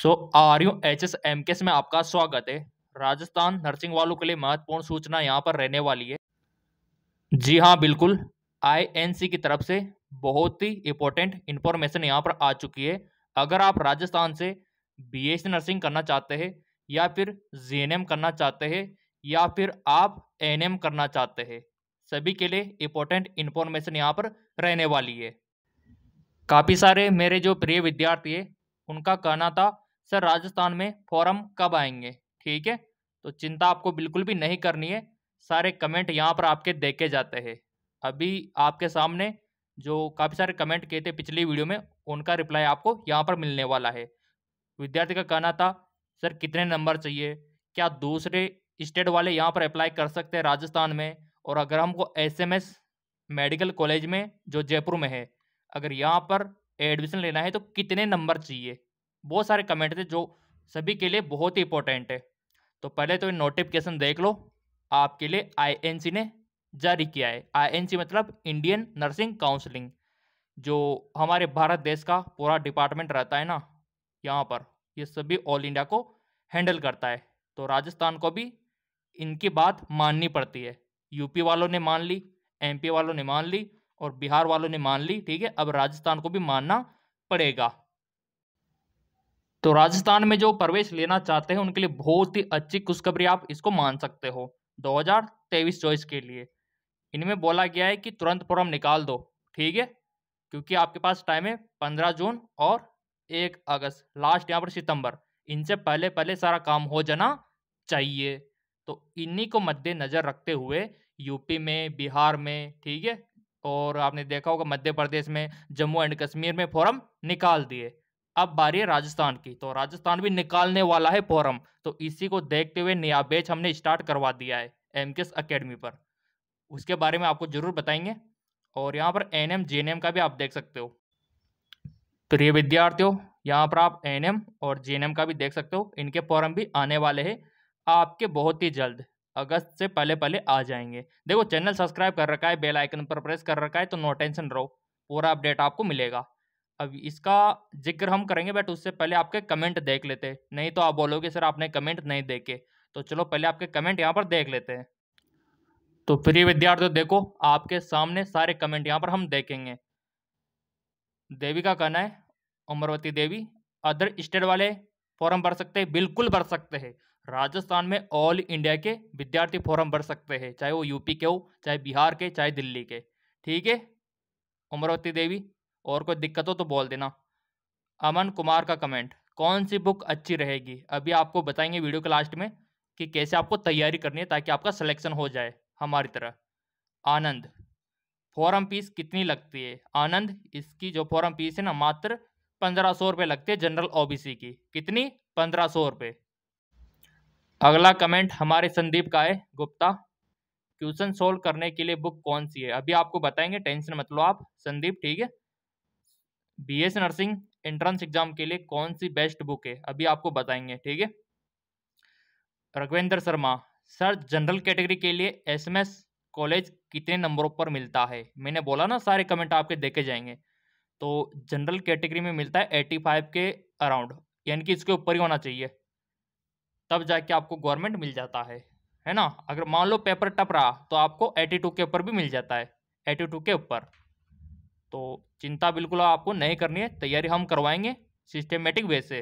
सो R U H S M के में आपका स्वागत है राजस्थान नर्सिंग वालों के लिए महत्वपूर्ण सूचना यहाँ पर रहने वाली है जी हाँ बिल्कुल आईएनसी की तरफ से बहुत ही इंपॉर्टेंट इन्फॉर्मेशन यहाँ पर आ चुकी है अगर आप राजस्थान से बीएससी नर्सिंग करना चाहते हैं या फिर जीएनएम करना चाहते हैं या फिर आप एन करना चाहते हैं सभी के लिए इंपॉर्टेंट इन्फॉर्मेशन यहाँ पर रहने वाली है काफ़ी सारे मेरे जो प्रिय विद्यार्थी है उनका कहना था सर राजस्थान में फॉरम कब आएंगे ठीक है तो चिंता आपको बिल्कुल भी नहीं करनी है सारे कमेंट यहाँ पर आपके देखे जाते हैं अभी आपके सामने जो काफ़ी सारे कमेंट किए थे पिछली वीडियो में उनका रिप्लाई आपको यहाँ पर मिलने वाला है विद्यार्थी का कहना था सर कितने नंबर चाहिए क्या दूसरे स्टेट वाले यहाँ पर अप्लाई कर सकते हैं राजस्थान में और अगर हमको एसएमएस मेडिकल कॉलेज में जो जयपुर में है अगर यहाँ पर एडमिशन लेना है तो कितने नंबर चाहिए बहुत सारे कमेंट थे जो सभी के लिए बहुत ही इंपॉर्टेंट है तो पहले तो नोटिफिकेशन देख लो आपके लिए आईएनसी ने जारी किया है आईएनसी मतलब इंडियन नर्सिंग काउंसलिंग जो हमारे भारत देश का पूरा डिपार्टमेंट रहता है ना यहाँ पर ये सभी ऑल इंडिया को हैंडल करता है तो राजस्थान को भी इनकी बात माननी पड़ती है यूपी वालों ने मान ली एम वालों ने मान ली और बिहार वालों ने मान ली ठीक है अब राजस्थान को भी मानना पड़ेगा तो राजस्थान में जो प्रवेश लेना चाहते हैं उनके लिए बहुत ही अच्छी खुशखबरी आप इसको मान सकते हो 2023 चॉइस के लिए इनमें बोला गया है कि तुरंत फॉर्म निकाल दो ठीक है क्योंकि आपके पास टाइम है पंद्रह जून और एक अगस्त लास्ट यहाँ पर सितंबर इनसे पहले पहले सारा काम हो जाना चाहिए तो इन्हीं को मद्देनज़र रखते हुए यूपी में बिहार में ठीक है और आपने देखा होगा मध्य प्रदेश में जम्मू एंड कश्मीर में फॉर्म निकाल दिए अब बारी है राजस्थान की तो राजस्थान भी निकालने वाला है फोरम तो इसी को देखते हुए नया बैच हमने स्टार्ट करवा दिया है एम के अकेडमी पर उसके बारे में आपको ज़रूर बताएंगे और यहाँ पर एन एम जे का भी आप देख सकते हो प्रिय विद्यार्थियों यहाँ पर आप एन और जे का भी देख सकते हो इनके फॉरम भी आने वाले हैं आपके बहुत ही जल्द अगस्त से पहले पहले आ जाएंगे देखो चैनल सब्सक्राइब कर रखा है बेल आइकन पर प्रेस कर रखा है तो नो टेंशन रहो पूरा अपडेट आपको मिलेगा अब इसका जिक्र हम करेंगे बट उससे पहले आपके कमेंट देख लेते नहीं तो आप बोलोगे सर आपने कमेंट नहीं देखे तो चलो पहले आपके कमेंट यहाँ पर देख लेते हैं तो प्रिय विद्यार्थियों देखो आपके सामने सारे कमेंट यहाँ पर हम देखेंगे देवी का कहना है अमरवती देवी अदर स्टेट वाले फॉरम भर सकते हैं बिल्कुल भर सकते हैं राजस्थान में ऑल इंडिया के विद्यार्थी फॉरम भर सकते हैं चाहे वो यूपी के हो चाहे बिहार के चाहे दिल्ली के ठीक है अमरावती देवी और कोई दिक्कत हो तो बोल देना अमन कुमार का कमेंट कौन सी बुक अच्छी रहेगी अभी आपको बताएंगे वीडियो के लास्ट में कि कैसे आपको तैयारी करनी है ताकि आपका सिलेक्शन हो जाए हमारी तरह आनंद फॉरम पीस कितनी लगती है आनंद इसकी जो फॉरम पीस है ना मात्र पंद्रह सौ रुपये लगती है जनरल ओ की कितनी पंद्रह सौ रुपये अगला कमेंट हमारे संदीप का है गुप्ता क्वेश्चन सोल्व करने के लिए बुक कौन सी है अभी आपको बताएंगे टेंशन मतलब आप संदीप ठीक है B S nursing entrance exam के लिए कौन सी बेस्ट बुक है अभी आपको बताएंगे ठीक है Raghvendra Sharma sir general category के लिए एसएमएस कॉलेज कितने नंबरों पर मिलता है मैंने बोला ना सारे कमेंट आपके देखे जाएंगे तो जनरल कैटेगरी में मिलता है एटी फाइव के अराउंड यानी कि इसके ऊपर ही होना चाहिए तब जाके आपको गवर्नमेंट मिल जाता है है ना अगर मान लो पेपर टप रहा तो आपको एटी टू के ऊपर भी मिल जाता है एटी टू के ऊपर तो चिंता बिल्कुल आपको नहीं करनी है तैयारी हम करवाएंगे सिस्टेमेटिक वे से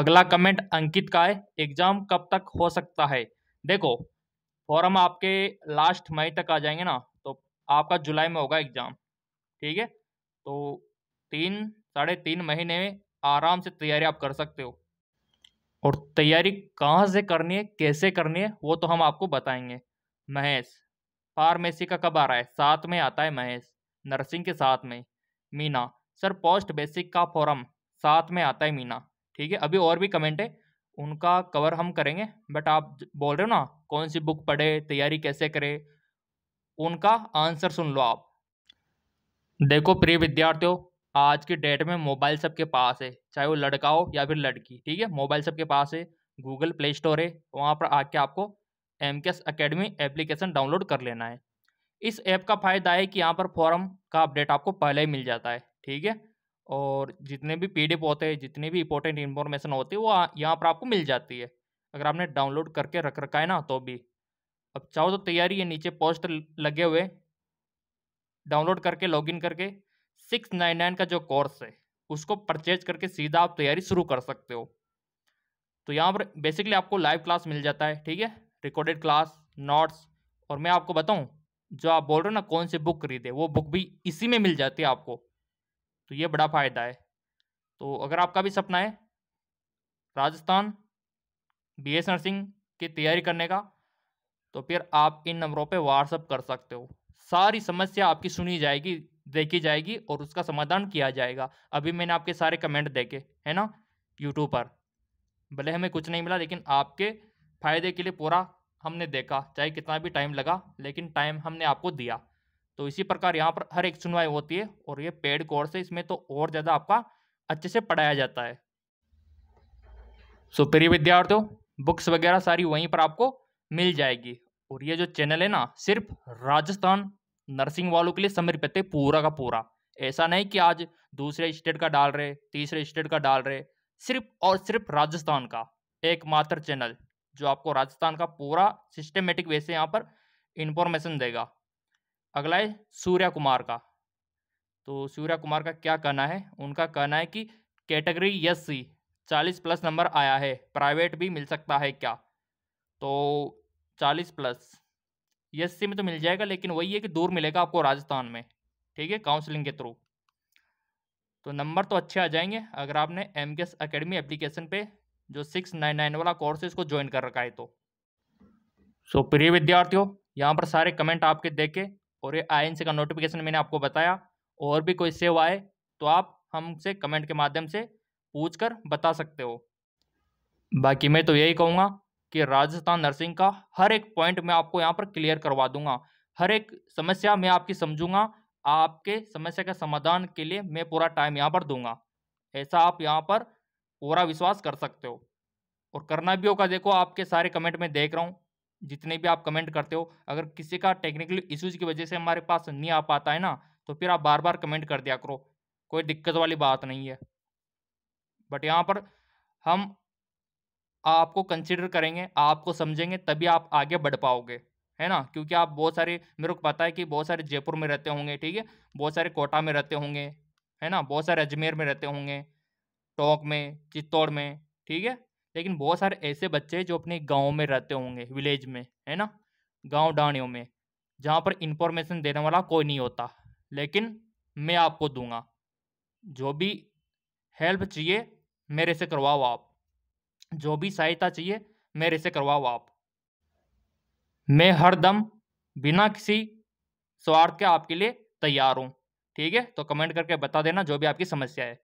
अगला कमेंट अंकित का है एग्ज़ाम कब तक हो सकता है देखो फॉरम आपके लास्ट मई तक आ जाएंगे ना तो आपका जुलाई में होगा एग्ज़ाम ठीक है तो तीन साढ़े तीन महीने में आराम से तैयारी आप कर सकते हो और तैयारी कहाँ से करनी है कैसे करनी है वो तो हम आपको बताएंगे महेश फार्मेसी का कब आ रहा है साथ में आता है महेश नर्सिंग के साथ में मीना सर पोस्ट बेसिक का फॉरम साथ में आता है मीना ठीक है अभी और भी कमेंट है उनका कवर हम करेंगे बट आप बोल रहे हो ना कौन सी बुक पढ़े तैयारी कैसे करें उनका आंसर सुन लो आप देखो प्रिय विद्यार्थियों आज के डेट में मोबाइल सबके पास है चाहे वो लड़का हो या फिर लड़की ठीक है मोबाइल सबके पास है गूगल प्ले स्टोर है वहाँ पर आके आपको एम के एस अकेडमी एप्लीकेशन डाउनलोड कर लेना है इस ऐप का फ़ायदा है कि यहाँ पर फॉर्म का अपडेट आपको पहले ही मिल जाता है ठीक है और जितने भी पी होते हैं जितनी भी इंपॉर्टेंट इन्फॉर्मेशन होती है वो यहाँ पर आपको मिल जाती है अगर आपने डाउनलोड करके रख रखा है ना तो भी अब चाहो तो तैयारी है नीचे पोस्ट लगे हुए डाउनलोड करके लॉगिन करके सिक्स नाइन नाइन का जो कोर्स है उसको परचेज करके सीधा आप तैयारी शुरू कर सकते हो तो यहाँ पर बेसिकली आपको लाइव क्लास मिल जाता है ठीक है रिकॉर्डेड क्लास नोट्स और मैं आपको बताऊं जो आप बोल रहे हो ना कौन सी बुक खरीदे वो बुक भी इसी में मिल जाती है आपको तो ये बड़ा फ़ायदा है तो अगर आपका भी सपना है राजस्थान बी एस नर्सिंग की तैयारी करने का तो फिर आप इन नंबरों पे व्हाट्सअप कर सकते हो सारी समस्या आपकी सुनी जाएगी देखी जाएगी और उसका समाधान किया जाएगा अभी मैंने आपके सारे कमेंट देखे है ना यूट्यूब पर भले हमें कुछ नहीं मिला लेकिन आपके फ़ायदे के लिए पूरा हमने देखा चाहे कितना भी टाइम लगा लेकिन टाइम हमने आपको दिया तो इसी प्रकार यहाँ पर हर एक सुनवाई होती है और ये पेड कोर्स है इसमें तो और ज़्यादा आपका अच्छे से पढ़ाया जाता है सो प्रिय विद्यार्थियों बुक्स वगैरह सारी वहीं पर आपको मिल जाएगी और ये जो चैनल है ना सिर्फ राजस्थान नर्सिंग वालों के लिए समर्पित है पूरा का पूरा ऐसा नहीं कि आज दूसरे स्टेट का डाल रहे तीसरे स्टेट का डाल रहे सिर्फ और सिर्फ राजस्थान का एकमात्र चैनल जो आपको राजस्थान का पूरा सिस्टमेटिक वे से यहाँ पर इंफॉर्मेशन देगा अगला है सूर्या कुमार का तो सूर्या कुमार का क्या कहना है उनका कहना है कि कैटेगरी यस सी चालीस प्लस नंबर आया है प्राइवेट भी मिल सकता है क्या तो चालीस प्लस यस सी में तो मिल जाएगा लेकिन वही है कि दूर मिलेगा आपको राजस्थान में ठीक है काउंसलिंग के थ्रू तो नंबर तो अच्छे आ जाएंगे अगर आपने एम के एस अकेडमी एप्लीकेशन पर जो सिक्स नाइन नाइन वाला कोर्स है इसको ज्वाइन कर रखा है तो सो so, प्रिय विद्यार्थियों यहाँ पर सारे कमेंट आपके देखे और ये आई का नोटिफिकेशन मैंने आपको बताया और भी कोई सेवा आए तो आप हमसे कमेंट के माध्यम से पूछ कर बता सकते हो बाकी मैं तो यही कहूँगा कि राजस्थान नर्सिंग का हर एक पॉइंट मैं आपको यहाँ पर क्लियर करवा दूंगा हर एक समस्या मैं आपकी समझूंगा आपके समस्या का समाधान के लिए मैं पूरा टाइम यहाँ पर दूंगा ऐसा आप यहाँ पर पूरा विश्वास कर सकते हो और करना भी होगा देखो आपके सारे कमेंट में देख रहा हूँ जितने भी आप कमेंट करते हो अगर किसी का टेक्निकल इश्यूज की वजह से हमारे पास नहीं आ पाता है ना तो फिर आप बार बार कमेंट कर दिया करो कोई दिक्कत वाली बात नहीं है बट यहाँ पर हम आपको कंसिडर करेंगे आपको समझेंगे तभी आप आगे बढ़ पाओगे है ना क्योंकि आप बहुत सारे मेरे को पता है कि बहुत सारे जयपुर में रहते होंगे ठीक है बहुत सारे कोटा में रहते होंगे है ना बहुत सारे अजमेर में रहते होंगे टोंक में चित्तौड़ में ठीक है लेकिन बहुत सारे ऐसे बच्चे जो अपने गाँव में रहते होंगे विलेज में है ना गाँव डाणियों में जहाँ पर इंफॉर्मेशन देने वाला कोई नहीं होता लेकिन मैं आपको दूंगा जो भी हेल्प चाहिए मेरे से करवाओ आप जो भी सहायता चाहिए मेरे से करवाओ आप मैं हर दम बिना किसी स्वार्थ के आपके लिए तैयार हूँ ठीक है तो कमेंट करके बता देना जो भी आपकी समस्या है